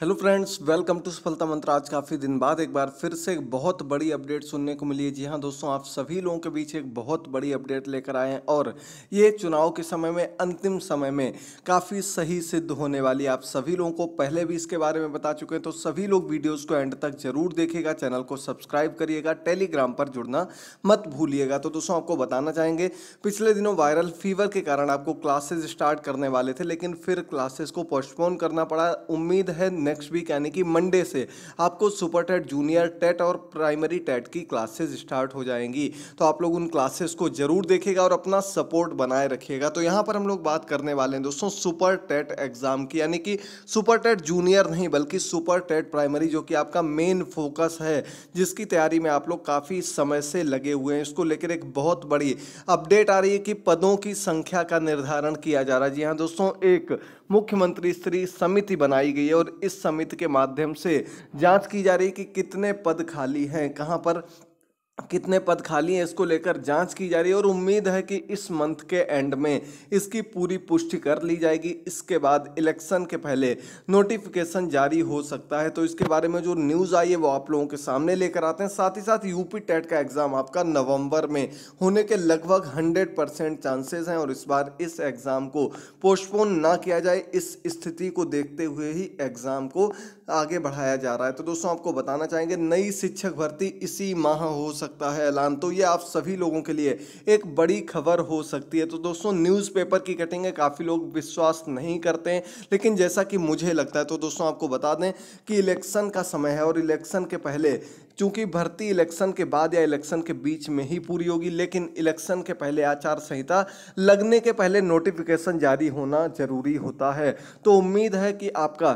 hello friends welcome to सफलता मंत्र आज काफ़ी दिन बाद एक बार फिर से एक बहुत बड़ी अपडेट सुनने को मिली है जी हाँ दोस्तों आप सभी लोगों के बीच एक बहुत बड़ी अपडेट लेकर आए हैं और ये चुनाव के समय में अंतिम समय में काफ़ी सही सिद्ध होने वाली आप सभी लोगों को पहले भी इसके बारे में बता चुके हैं तो सभी लोग वीडियोज़ को एंड तक जरूर देखेगा चैनल को सब्सक्राइब करिएगा टेलीग्राम पर जुड़ना मत भूलिएगा तो दोस्तों आपको बताना चाहेंगे पिछले दिनों वायरल फीवर के कारण आपको क्लासेज स्टार्ट करने वाले थे लेकिन फिर क्लासेस को पोस्टपोन करना पड़ा उम्मीद है नेक्स्ट वीक यानी कि मंडे से आपको सुपर टेट जूनियर टेट और प्राइमरी टेट की क्लासेस स्टार्ट हो जाएंगी तो आप लोग उन क्लासेस को जरूर देखेगा और अपना सपोर्ट बनाए रखिएगा तो यहाँ पर हम लोग बात करने वाले हैं दोस्तों सुपर टेट एग्ज़ाम की यानी कि सुपर टेट जूनियर नहीं बल्कि सुपर टेट प्राइमरी जो कि आपका मेन फोकस है जिसकी तैयारी में आप लोग काफ़ी समय से लगे हुए हैं इसको लेकर एक बहुत बड़ी अपडेट आ रही है कि पदों की संख्या का निर्धारण किया जा रहा है जी हाँ दोस्तों एक मुख्यमंत्री स्तरीय समिति बनाई गई है और इस समिति के माध्यम से जांच की जा रही है कि कितने पद खाली हैं कहां पर कितने पद खाली हैं इसको लेकर जांच की जा रही है और उम्मीद है कि इस मंथ के एंड में इसकी पूरी पुष्टि कर ली जाएगी इसके बाद इलेक्शन के पहले नोटिफिकेशन जारी हो सकता है तो इसके बारे में जो न्यूज़ आई है वो आप लोगों के सामने लेकर आते हैं साथ ही साथ यूपी टेट का एग्ज़ाम आपका नवंबर में होने के लगभग हंड्रेड परसेंट चांसेज हैं और इस बार इस एग्ज़ाम को पोस्टपोन ना किया जाए इस स्थिति को देखते हुए ही एग्ज़ाम को आगे बढ़ाया जा रहा है तो दोस्तों आपको बताना चाहेंगे नई शिक्षक भर्ती इसी माह हो सकता है ऐलान तो ये आप सभी लोगों के लिए एक बड़ी खबर हो सकती है तो दोस्तों न्यूज़पेपर की कटिंग है काफ़ी लोग विश्वास नहीं करते हैं लेकिन जैसा कि मुझे लगता है तो दोस्तों आपको बता दें कि इलेक्शन का समय है और इलेक्शन के पहले चूंकि भर्ती इलेक्शन के बाद या इलेक्शन के बीच में ही पूरी होगी लेकिन इलेक्शन के पहले आचार संहिता लगने के पहले नोटिफिकेशन जारी होना जरूरी होता है तो उम्मीद है कि आपका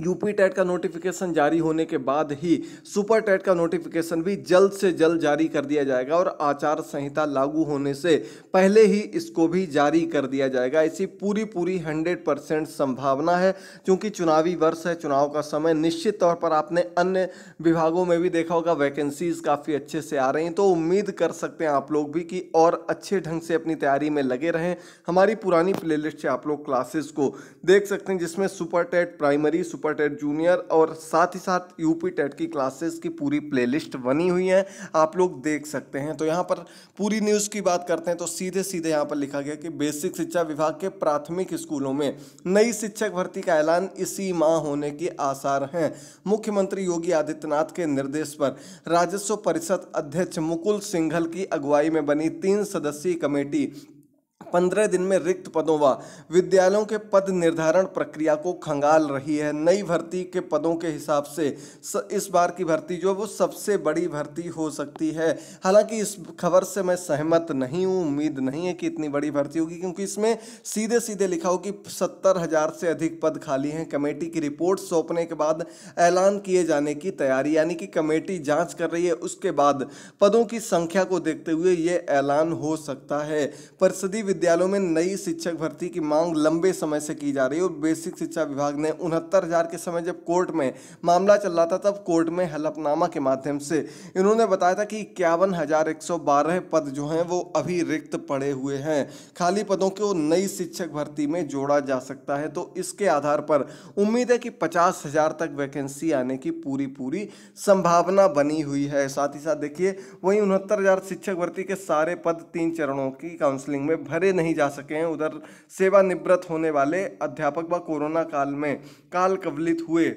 यूपी टेट का नोटिफिकेशन जारी होने के बाद ही सुपर टेट का नोटिफिकेशन भी जल्द से जल्द जारी कर दिया जाएगा और आचार संहिता लागू होने से पहले ही इसको भी जारी कर दिया जाएगा ऐसी पूरी पूरी हंड्रेड परसेंट संभावना है क्योंकि चुनावी वर्ष है चुनाव का समय निश्चित तौर पर आपने अन्य विभागों में भी देखा होगा वैकेंसीज काफ़ी अच्छे से आ रही हैं तो उम्मीद कर सकते हैं आप लोग भी कि और अच्छे ढंग से अपनी तैयारी में लगे रहें हमारी पुरानी प्लेलिस्ट से आप लोग क्लासेस को देख सकते हैं जिसमें super TET primary super TET junior और साथ ही साथ यूपी टेट की क्लासेस की पूरी प्लेलिस्ट बनी हुई है आप लोग देख सकते हैं तो यहाँ पर पूरी न्यूज़ की बात करते हैं तो सीधे सीधे यहाँ पर लिखा गया कि बेसिक शिक्षा विभाग के प्राथमिक स्कूलों में नई शिक्षक भर्ती का ऐलान इसी माह होने के आसार हैं मुख्यमंत्री योगी आदित्यनाथ के निर्देश पर राजस्व परिषद अध्यक्ष मुकुल सिंघल की अगुवाई में बनी तीन सदस्यीय कमेटी पंद्रह दिन में रिक्त पदों व विद्यालयों के पद निर्धारण प्रक्रिया को खंगाल रही है नई भर्ती के पदों के हिसाब से इस बार की भर्ती जो वो सबसे बड़ी भर्ती हो सकती है हालांकि इस खबर से मैं सहमत नहीं हूँ उम्मीद नहीं है कि इतनी बड़ी भर्ती होगी क्योंकि इसमें सीधे सीधे लिखा हो कि सत्तर हज़ार से अधिक पद खाली हैं कमेटी की रिपोर्ट सौंपने के बाद ऐलान किए जाने की तैयारी यानी कि कमेटी जांच कर रही है उसके बाद पदों की संख्या को देखते हुए ये ऐलान हो सकता है परिषदीय विद्यालयों में नई शिक्षक भर्ती की मांग लंबे समय से की जा रही है और बेसिक शिक्षा विभाग ने उनहत्तर हजार के समय जब कोर्ट में मामला चल रहा था तब कोर्ट में हलफनामा के माध्यम से इन्होंने बताया था कि इक्यावन हजार एक सौ बारह पद जो हैं वो अभी रिक्त पड़े हुए हैं खाली पदों को नई शिक्षक भर्ती में जोड़ा जा सकता है तो इसके आधार पर उम्मीद है कि पचास हजार तक वैकेंसी आने की पूरी पूरी संभावना बनी हुई है साथ ही साथ देखिए वहीं उनहत्तर हजार शिक्षक भर्ती के सारे पद तीन चरणों की काउंसलिंग में भरे चले नहीं जा सके हैं उधर सेवानिवृत्त होने वाले अध्यापक व कोरोना काल में काल कवलित हुए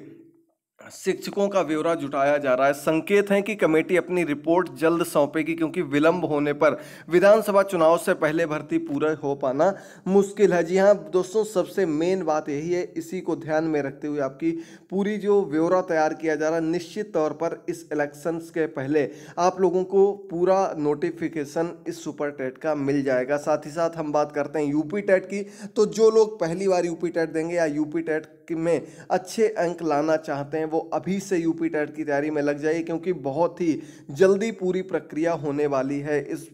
शिक्षकों का ब्यौरा जुटाया जा रहा है संकेत है कि कमेटी अपनी रिपोर्ट जल्द सौंपेगी क्योंकि विलंब होने पर विधानसभा चुनाव से पहले भर्ती पूरा हो पाना मुश्किल है जी हाँ दोस्तों सबसे मेन बात यही है इसी को ध्यान में रखते हुए आपकी पूरी जो ब्यौरा तैयार किया जा रहा है निश्चित तौर पर इस इलेक्शन के पहले आप लोगों को पूरा नोटिफिकेशन इस सुपर टेट का मिल जाएगा साथ ही साथ हम बात करते हैं यूपी टेट की तो जो लोग पहली बार यूपी टेट देंगे या यूपी टेट में अच्छे अंक लाना चाहते हैं हैं वो अभी से यूपी टेट की तैयारी में लग जाइए क्योंकि बहुत ही जल्दी पूरी प्रक्रिया होने वाली है इस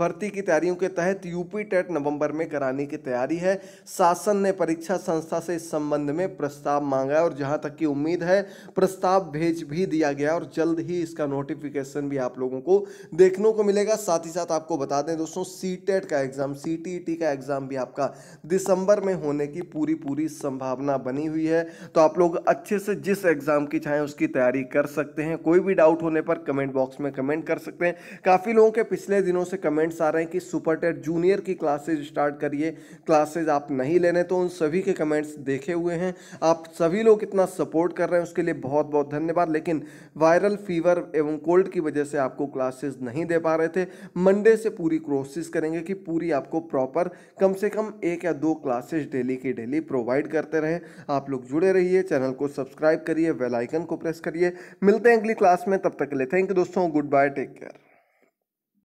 भर्ती की तैयारियों के तहत यूपी टेट नवंबर में कराने की तैयारी है शासन ने परीक्षा संस्था से इस संबंध में प्रस्ताव मांगा है और जहाँ तक की उम्मीद है प्रस्ताव भेज भी दिया गया और जल्द ही इसका नोटिफिकेशन भी आप लोगों को देखने को मिलेगा साथ ही साथ आपको बता दें दोस्तों सी का एग्ज़ाम सी e का एग्ज़ाम भी आपका दिसंबर में होने की पूरी पूरी संभावना बनी हुई है तो आप लोग अच्छे से जिस एग्ज़ाम की चाहें उसकी तैयारी कर सकते हैं कोई भी डाउट होने पर कमेंट बॉक्स में कमेंट कर सकते हैं काफ़ी लोगों के पिछले दिनों से कमेंट्स आ रहे हैं कि सुपर टेट जूनियर की क्लासेज स्टार्ट करिए क्लासेज आप नहीं लेने तो उन सभी के कमेंट्स देखे हुए हैं आप सभी लोग इतना सपोर्ट कर रहे हैं उसके लिए बहुत बहुत धन्यवाद लेकिन वायरल फीवर एवं कोल्ड की वजह से आपको क्लासेज नहीं दे पा रहे थे मंडे से पूरी कोशिश करेंगे कि पूरी आपको प्रॉपर कम से कम एक या दो क्लासेज डेली की डेली प्रोवाइड करते रहें आप लोग जुड़े रहिए चैनल को सब्सक्राइब सब्सक्राइब करिए वेलाइकन को प्रेस करिए मिलते हैं अगली क्लास में तब तक के लिए थैंक यू दोस्तों गुड बाय टेक केयर